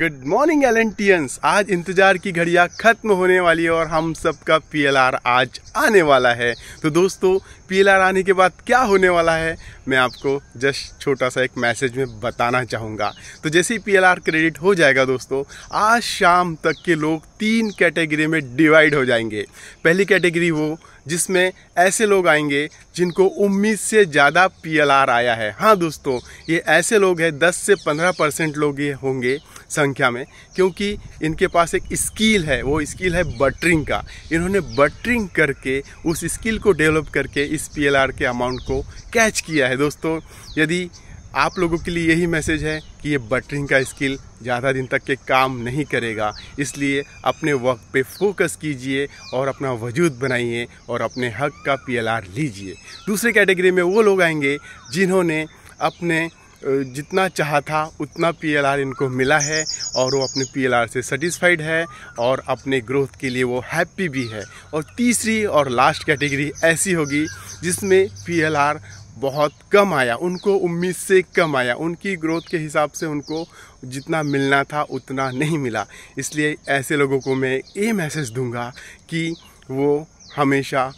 good morning एलेंटियंस आज इंतजार की घड़िया खत्म होने वाली है और हम सबका पी आज आने वाला है तो दोस्तों पी आने के बाद क्या होने वाला है मैं आपको जस्ट छोटा सा एक मैसेज में बताना चाहूँगा तो जैसे ही पी क्रेडिट हो जाएगा दोस्तों आज शाम तक के लोग तीन कैटेगरी में डिवाइड हो जाएंगे पहली कैटेगरी वो जिसमें ऐसे लोग आएंगे जिनको उम्मीद से ज़्यादा पी आया है हाँ दोस्तों ये ऐसे लोग हैं दस से पंद्रह परसेंट लोग ये होंगे संख्या में क्योंकि इनके पास एक स्किल है वो स्किल है बटरिंग का इन्होंने बटरिंग करके उस स्किल को डेवलप करके इस पी के अमाउंट को कैच किया है दोस्तों यदि आप लोगों के लिए यही मैसेज है कि ये बटरिंग का स्किल ज़्यादा दिन तक के काम नहीं करेगा इसलिए अपने वक्त पे फोकस कीजिए और अपना वजूद बनाइए और अपने हक का पीएलआर लीजिए दूसरे कैटेगरी में वो लोग आएंगे जिन्होंने अपने जितना चाहा था उतना पीएलआर इनको मिला है और वो अपने पीएलआर से सेटिस्फाइड है और अपने ग्रोथ के लिए वो हैप्पी भी है और तीसरी और लास्ट कैटेगरी ऐसी होगी जिसमें पीएलआर बहुत कम आया उनको उम्मीद से कम आया उनकी ग्रोथ के हिसाब से उनको जितना मिलना था उतना नहीं मिला इसलिए ऐसे लोगों को मैं ये मैसेज दूंगा कि वो हमेशा